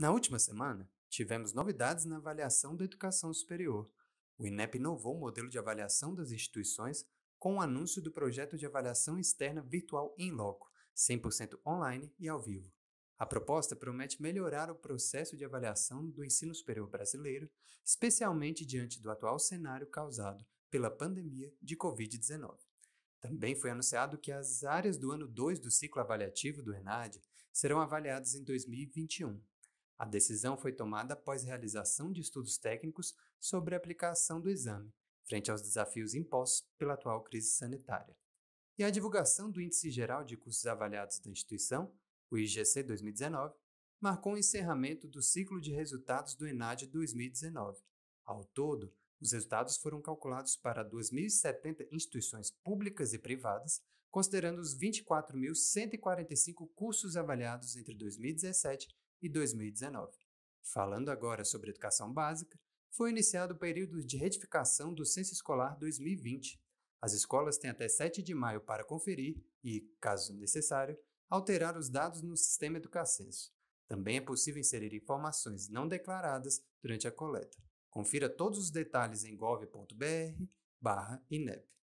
Na última semana, tivemos novidades na avaliação da educação superior. O INEP inovou o modelo de avaliação das instituições com o anúncio do projeto de avaliação externa virtual em loco, 100% online e ao vivo. A proposta promete melhorar o processo de avaliação do ensino superior brasileiro, especialmente diante do atual cenário causado pela pandemia de Covid-19. Também foi anunciado que as áreas do ano 2 do ciclo avaliativo do ENAD serão avaliadas em 2021, a decisão foi tomada após realização de estudos técnicos sobre a aplicação do exame, frente aos desafios impostos pela atual crise sanitária. E a divulgação do Índice Geral de Cursos Avaliados da instituição, o IGC 2019, marcou o encerramento do ciclo de resultados do ENAD 2019. Ao todo, os resultados foram calculados para 2.070 instituições públicas e privadas, considerando os 24.145 cursos avaliados entre 2017 e 2019. Falando agora sobre educação básica, foi iniciado o período de retificação do Censo Escolar 2020. As escolas têm até 7 de maio para conferir e, caso necessário, alterar os dados no sistema Educacenso. Também é possível inserir informações não declaradas durante a coleta. Confira todos os detalhes em gov.br/inep.